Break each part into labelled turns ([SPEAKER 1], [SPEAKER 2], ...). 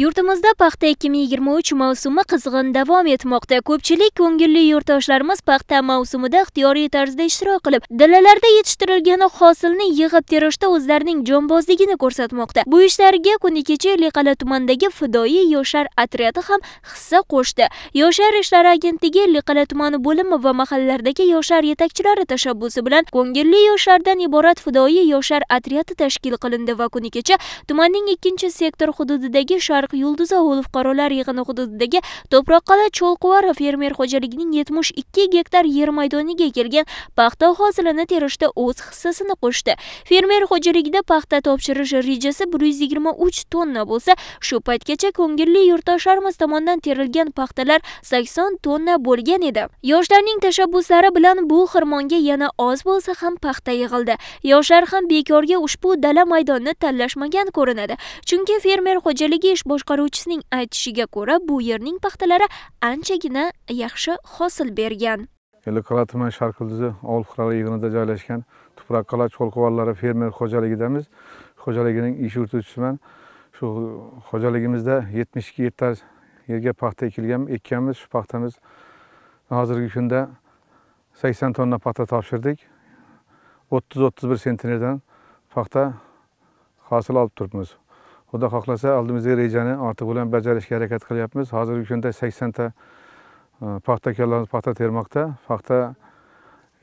[SPEAKER 1] Yurtimizda paxta 2023 mavsumi qizg'in davom etmoqda. Ko'pchilik ko'ngilli yurtdoshlarimiz paxta mavsumida ixtiyoriy tarzda ishtirok qilib, dalalarda yetishtirilgan hosilni yig'ib terishda o'zlarining jonbozligini ko'rsatmoqda. Bu ishlarga kuni kecha Liqala tumanidagi fidoyi yoshlar atriyati ham hissa qo'shdi. Yoshlar ishlari agentligi Liqala tumani bo'limi va mahallalardagi yoshlar yetakchilari tashabbusi bilan ko'ngilli yoshlardan iborat fidoyi yoshlar atriyati tashkil qilindi va kuni kecha tumanning 2 sektor hududidagi shahar Jizzax Ovulov qarolar yig'ini hududidagi To'proqqala Cho'lquvarov fermer xo'jaligining 72 gektar yer maydoniga kelgan paxta hosilini terishda o'z hissasini qo'shdi. Fermer xo'jaligida paxta topshirish rejasi 123 tonna bo'lsa, shu paytgacha ko'ngilli yurtdoshlarimiz tomonidan terilgan paxtalar 80 tonna bo'lgan edi. Yoshlarning tashabbuslari bilan bu xirmonga yana oz bo'lsa ham paxta yig'ildi. Yoshlar ham bekorga ushbu dala maydonni tanlashmagan ko'rinadi. Chunki fermer xo'jaligi ish boshqaruvchisining aytishiga ko'ra bu yerning paxtalari anchagina yaxshi hosil bergan
[SPEAKER 2] ellikqal'a qala tuman sharq yulduzi ovul qirali yig'inida joylashgan tuproqqala cho'lqivonlari fermer xo'jaligidamiz xo'jaligining ish yurituvchisiman shu xo'jaligimizda yetmish ikki gektar yerga paxta ekilgan ekkanmiz shu paxtamiz hozirgi kunda sakson tonna paxta topshirdik o'ttiz o'ttiz bir sentnerdan paxta hosil olib turibmiz xudo xohlasa oldimizdagi rejani ortiq bilan bajarishga harakat qilyapmiz hozirgi kunda saksonta e, paxta kalamiz paxta termoqda paxta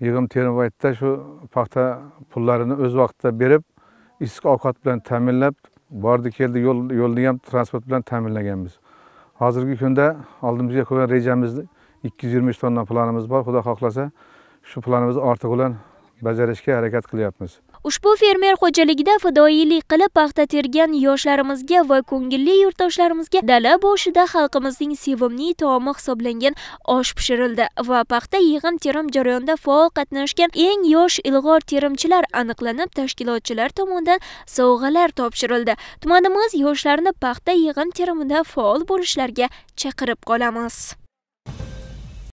[SPEAKER 2] yig'im terim paytida shu paxta pullarini o'z vaqtida berib issiq ovqat bilan ta'minlab bordi keldi yo'l yo'lni ham transport bilan ta'minlaganmiz hozirgi kunda oldimizga qo'ygan rejamiz ikki yuz yigirma uch tonna planimiz bor xudo xohlasa shu planimizni ortig'i bilan bajarishga harakat qilyapmiz
[SPEAKER 1] ushbu fermer xo'jaligida fidoyilik qilib paxta tergan yoshlarimizga va ko'ngilli yurtdoshlarimizga dala boshida xalqimizning sevimli taomi hisoblangan osh pishirildi va paxta yig'im terim jarayonida faol qatnashgan eng yosh ilg'or terimchilar aniqlanib tashkilotchilar tomonidan sovg'alar topshirildi tumanimiz yoshlarini paxta yig'im terimida faol bo'lishlariga chaqirib qolamiz